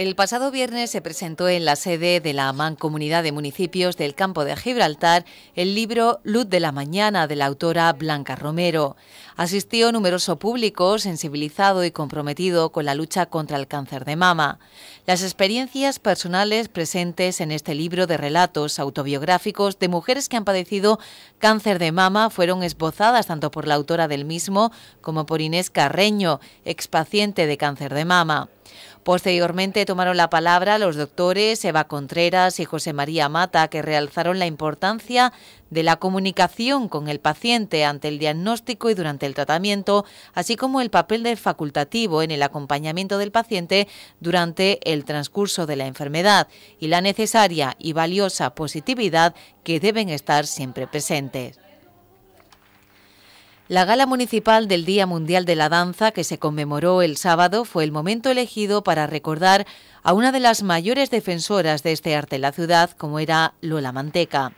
El pasado viernes se presentó en la sede de la Mancomunidad de Municipios del Campo de Gibraltar el libro Luz de la Mañana de la autora Blanca Romero. Asistió numeroso público sensibilizado y comprometido con la lucha contra el cáncer de mama. Las experiencias personales presentes en este libro de relatos autobiográficos de mujeres que han padecido cáncer de mama fueron esbozadas tanto por la autora del mismo como por Inés Carreño, expaciente de cáncer de mama. Posteriormente tomaron la palabra los doctores Eva Contreras y José María Mata, que realzaron la importancia de la comunicación con el paciente ante el diagnóstico y durante el tratamiento, así como el papel del facultativo en el acompañamiento del paciente durante el transcurso de la enfermedad y la necesaria y valiosa positividad que deben estar siempre presentes. La gala municipal del Día Mundial de la Danza, que se conmemoró el sábado, fue el momento elegido para recordar a una de las mayores defensoras de este arte en la ciudad, como era Lola Manteca.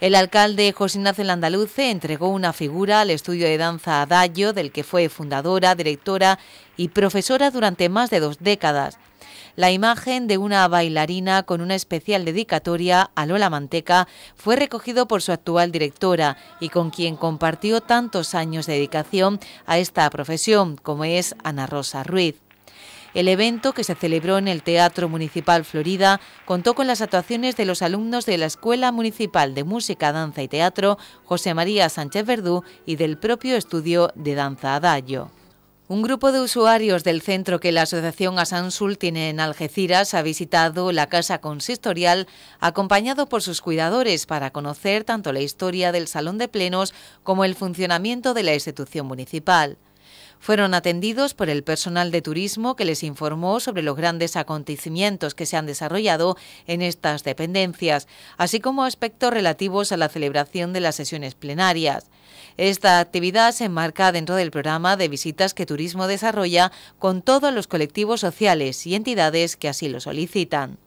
El alcalde José Ignacio Landaluce entregó una figura al estudio de danza Adagio, del que fue fundadora, directora y profesora durante más de dos décadas. La imagen de una bailarina con una especial dedicatoria a Lola Manteca fue recogido por su actual directora y con quien compartió tantos años de dedicación a esta profesión, como es Ana Rosa Ruiz. El evento, que se celebró en el Teatro Municipal Florida, contó con las actuaciones de los alumnos de la Escuela Municipal de Música, Danza y Teatro José María Sánchez Verdú y del propio estudio de Danza Adallo. Un grupo de usuarios del centro que la Asociación Asansul tiene en Algeciras ha visitado la casa consistorial acompañado por sus cuidadores para conocer tanto la historia del salón de plenos como el funcionamiento de la institución municipal. Fueron atendidos por el personal de turismo que les informó sobre los grandes acontecimientos que se han desarrollado en estas dependencias, así como aspectos relativos a la celebración de las sesiones plenarias. Esta actividad se enmarca dentro del programa de visitas que Turismo desarrolla con todos los colectivos sociales y entidades que así lo solicitan.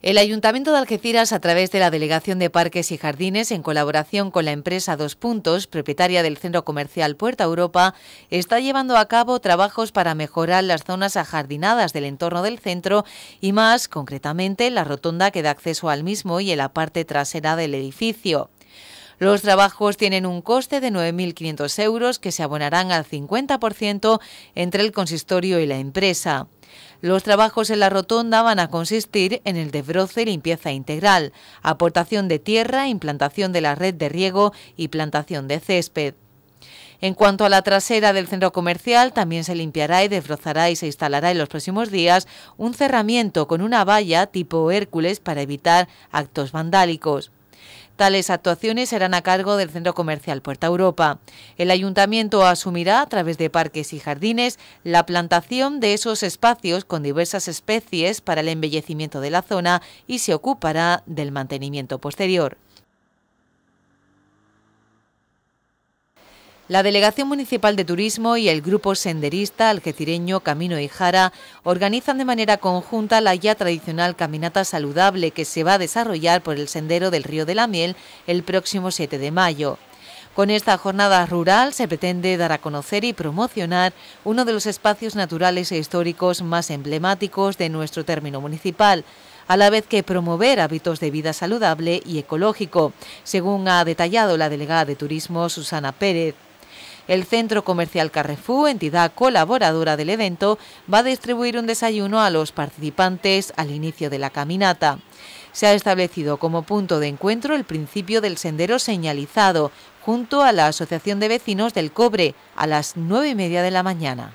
El Ayuntamiento de Algeciras, a través de la Delegación de Parques y Jardines, en colaboración con la empresa Dos Puntos, propietaria del centro comercial Puerta Europa, está llevando a cabo trabajos para mejorar las zonas ajardinadas del entorno del centro y más, concretamente, la rotonda que da acceso al mismo y en la parte trasera del edificio. Los trabajos tienen un coste de 9.500 euros que se abonarán al 50% entre el consistorio y la empresa. Los trabajos en la rotonda van a consistir en el desbroce y limpieza integral, aportación de tierra, implantación de la red de riego y plantación de césped. En cuanto a la trasera del centro comercial, también se limpiará y desbrozará y se instalará en los próximos días un cerramiento con una valla tipo Hércules para evitar actos vandálicos. Tales actuaciones serán a cargo del Centro Comercial Puerta Europa. El Ayuntamiento asumirá, a través de parques y jardines, la plantación de esos espacios con diversas especies para el embellecimiento de la zona y se ocupará del mantenimiento posterior. La Delegación Municipal de Turismo y el Grupo Senderista Algecireño Camino y Jara organizan de manera conjunta la ya tradicional caminata saludable que se va a desarrollar por el sendero del Río de la Miel el próximo 7 de mayo. Con esta jornada rural se pretende dar a conocer y promocionar uno de los espacios naturales e históricos más emblemáticos de nuestro término municipal, a la vez que promover hábitos de vida saludable y ecológico, según ha detallado la delegada de Turismo Susana Pérez. El Centro Comercial Carrefour, entidad colaboradora del evento, va a distribuir un desayuno a los participantes al inicio de la caminata. Se ha establecido como punto de encuentro el principio del sendero señalizado, junto a la Asociación de Vecinos del Cobre, a las nueve y media de la mañana.